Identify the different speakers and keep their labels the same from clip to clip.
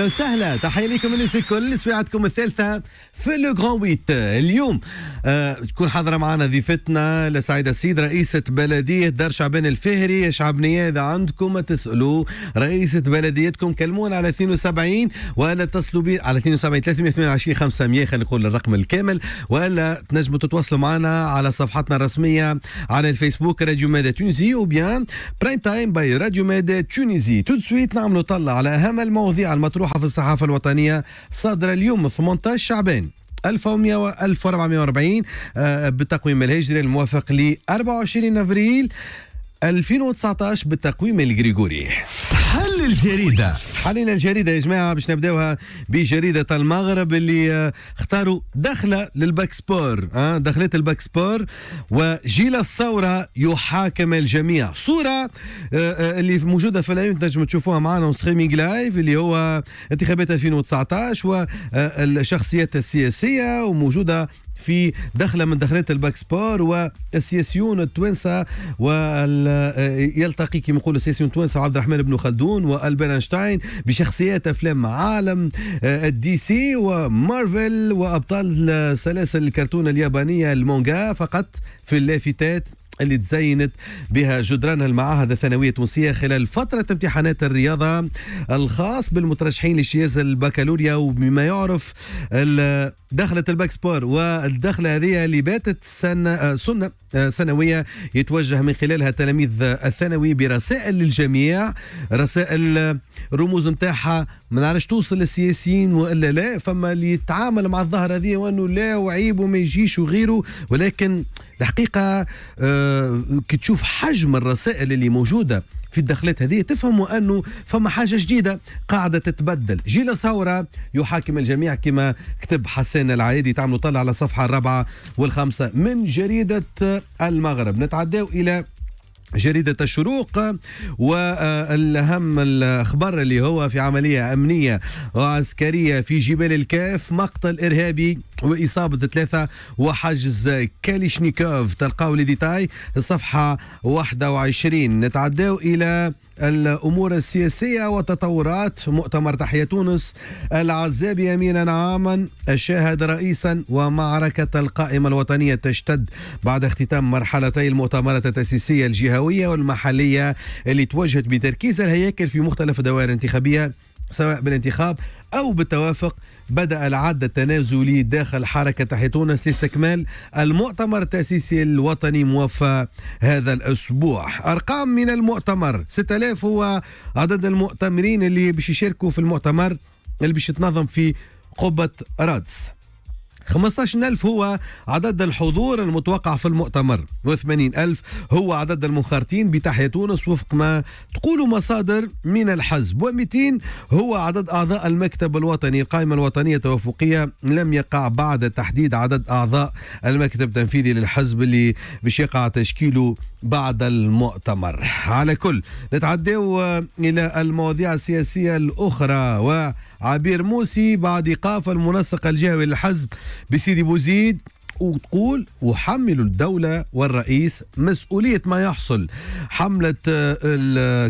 Speaker 1: اهلا وسهلا تحيه لكم الناس الكل سويعتكم الثالثه في لو غران ويت اليوم آه تكون حاضره معنا ضيفتنا لسعيدة السيد رئيسة بلدية دار شعبان الفهري شعبنية إذا عندكم ما تسألوا رئيسة بلديتكم كلمونا على 72 ولا اتصلوا بي على 72 328 500 خلينا نقول الرقم الكامل ولا تنجموا تتواصلوا معنا على صفحتنا الرسمية على الفيسبوك راديو مادا تونسي أو بيان برايم تايم باي راديو مادا تونسي تو سويت نعملوا طلع على أهم المواضيع المطروحة صحف الصحافة الوطنية صادرة اليوم 18 شعبان 1440 بالتقويم الهجري الموافق ل 24 افريل 2019 بالتقويم الجريجوري حنين الجريدة حنين الجريدة يا جماعة باش نبداوها بجريدة المغرب اللي آه، اختاروا دخلة للباك سبور اه دخلت الباك سبور وجيل الثورة يحاكم الجميع صورة آه، آه، اللي موجودة في العين تنجم تشوفوها معنا ستريمينغ لايف اللي هو انتخابات 2019 والشخصيات السياسية وموجودة في دخله من دخلات الباك سبور والسياسيون التوانسه ويلتقي آه، كما نقولوا السياسيون التوانسه عبد الرحمن بن خلدون والبير اينشتاين بشخصيات افلام عالم آه، الدي سي ومارفل وابطال سلاسل الكرتون اليابانيه المونغا فقط في اللافتات اللي تزينت بها جدرانها المعاهد الثانوية التونسية خلال فترة امتحانات الرياضة الخاص بالمترشحين لشياز البكالوريا وبما يعرف دخلت الباك سبور والدخلة هذه اللي باتت سنة آه، سنة آه، سنوية يتوجه من خلالها تلاميذ الثانوي برسائل للجميع رسائل آه، رموز نتاعها ما نعرفش توصل للسياسيين والا لا فما اللي يتعامل مع الظاهرة هذه وانه لا وعيب وما يجيش وغيره ولكن الحقيقة كي تشوف حجم الرسائل اللي موجودة في الدخلات هذه تفهموا انه فما حاجه جديده قاعده تتبدل جيل الثوره يحاكم الجميع كما كتب حسان الإنسان العادي تعملوا طلع على الصفحة الرابعة والخامسة من جريدة المغرب نتعداو إلى جريدة الشروق والأهم الخبر اللي هو في عملية أمنية وعسكرية في جبال الكاف مقتل إرهابي وإصابة ثلاثة وحجز كاليشنيكوف تلقاو لديتاي الصفحة 21 نتعداو إلى الأمور السياسية وتطورات مؤتمر تحية تونس العزاب يمينا عاما شاهد رئيسا ومعركة القائمة الوطنية تشتد بعد اختتام مرحلتي المؤتمرات التأسيسية الجهوية والمحلية اللي توجهت بتركيز الهياكل في مختلف الدوائر الانتخابية سواء بالانتخاب أو بالتوافق بدأ العد التنازلي داخل حركة حيتونس تونس لاستكمال المؤتمر التأسيسي الوطني موفى هذا الأسبوع أرقام من المؤتمر 6000 هو عدد المؤتمرين اللي باش يشاركوا في المؤتمر اللي باش يتنظم في قبة رادس 15000 هو عدد الحضور المتوقع في المؤتمر و80000 هو عدد المنخرطين بتحية تونس وفق ما تقول مصادر من الحزب و200 هو عدد أعضاء المكتب الوطني القائمة الوطنية التوافقية لم يقع بعد تحديد عدد أعضاء المكتب التنفيذي للحزب اللي باش يقع تشكيله بعد المؤتمر على كل نتعدى إلى المواضيع السياسية الأخرى وعبير موسي بعد إيقاف المنسق الجهوي للحزب بسيدي بوزيد وتقول وحمل الدولة والرئيس مسؤولية ما يحصل حملة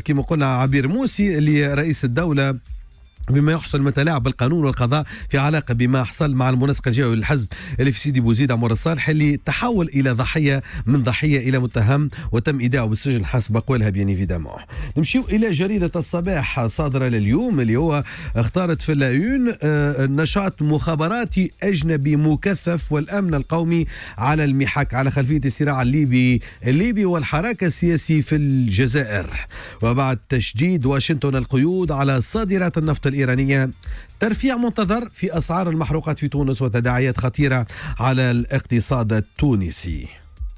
Speaker 1: كما قلنا عبير موسي اللي رئيس الدولة بما يحصل من تلاعب بالقانون والقضاء في علاقه بما حصل مع المنسق الجوي للحزب اللي في سيدي بوزيد عمر الصالح اللي تحول الى ضحيه من ضحيه الى متهم وتم ايداعه بالسجن حسب اقوالها بيان ايفيدامون. نمشيو الى جريده الصباح صادره لليوم اللي هو اختارت في اللايون آه، نشاط مخابراتي اجنبي مكثف والامن القومي على المحك على خلفيه الصراع الليبي الليبي والحراك السياسي في الجزائر وبعد تشديد واشنطن القيود على صادرات النفط الإيرانية ترفيع منتظر في أسعار المحروقات في تونس وتداعيات خطيرة على الاقتصاد التونسي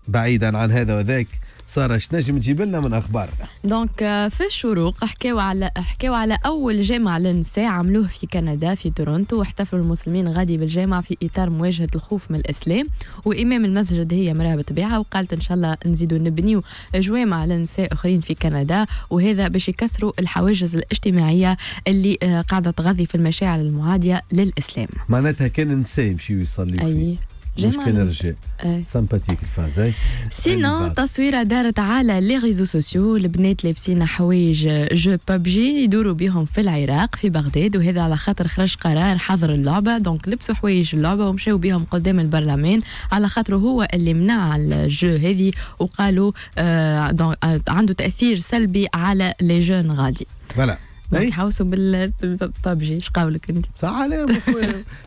Speaker 1: بعيدا عن هذا وذاك ساره اش نجم تجيب لنا من اخبار
Speaker 2: دونك آه، في الشروق حكاو على حكاو على اول جامع للنساء عملوه في كندا في تورونتو واحتفلوا المسلمين غادي بالجامع في اطار مواجهه الخوف من الاسلام وامام المسجد هي مراه بطبيعه وقالت ان شاء الله نزيدوا نبنيو جوامع للنساء اخرين في كندا وهذا باش يكسروا الحواجز الاجتماعيه اللي آه، قاعده تغذي في المشاعر المعاديه للاسلام
Speaker 1: معناتها كان النساء يمشيوا يصليوا أيه.
Speaker 2: مشكلة رجال
Speaker 1: سامباتيك الفازاي
Speaker 2: سينو تصويره دارت على لي ريزو سوسيو البنات لابسين حوايج جو euh, بابجي يدوروا بهم في العراق في بغداد وهذا على خاطر خرج قرار حظر اللعبه دونك لبسوا حوايج اللعبه ومشاو بهم قدام البرلمان على خاطر هو اللي منع الجو هذه وقالوا euh, آه عنده تاثير سلبي على لي جون غادي فوالا إيه؟ تحوسوا بالببجي ايش قولك انت؟ صح عليهم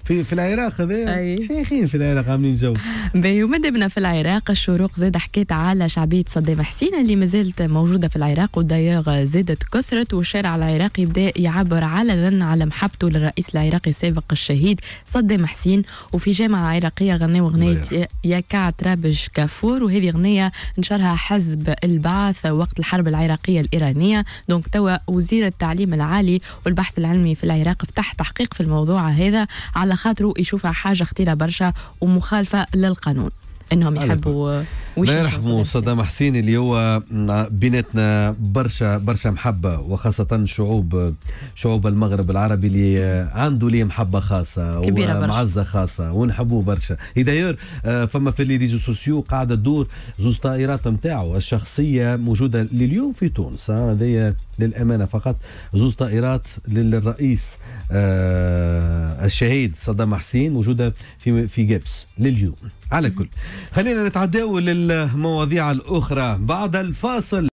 Speaker 1: في في العراق هذا شيخين في العراق عاملين جو
Speaker 2: باهي ومدبنا في العراق الشروق زاد حكيت على شعبيه صدام حسين اللي مازالت موجوده في العراق ودايوغ زادت كثرت والشارع العراقي بدا يعبر علنا على محبته للرئيس العراقي السابق الشهيد صدام حسين وفي جامعه عراقيه غنوا غنية يا كعترابج كافور وهذه غنية نشرها حزب البعث وقت الحرب العراقيه الايرانيه دونك توا وزير التعليم العالي والبحث العلمي في العراق فتح تحقيق في الموضوع هذا على خاطره يشوفها حاجه خطيره برشا ومخالفه للقانون انهم يحبوا
Speaker 1: الله يرحمه صدام حسين اللي هو بيناتنا برشا برشا محبه وخاصه شعوب شعوب المغرب العربي اللي عنده ليه محبه خاصه ومعزه خاصه ونحبوه برشا دايور آه، فما في لي ريزو سوسيو قاعده دور زوز طائرات نتاعو الشخصيه موجوده لليوم في تونس آه، هذه للامانه فقط زوز طائرات للرئيس آه الشهيد صدام حسين موجوده في في جبس لليوم على كل خلينا نتعداو لل المواضيع الأخرى بعد الفاصل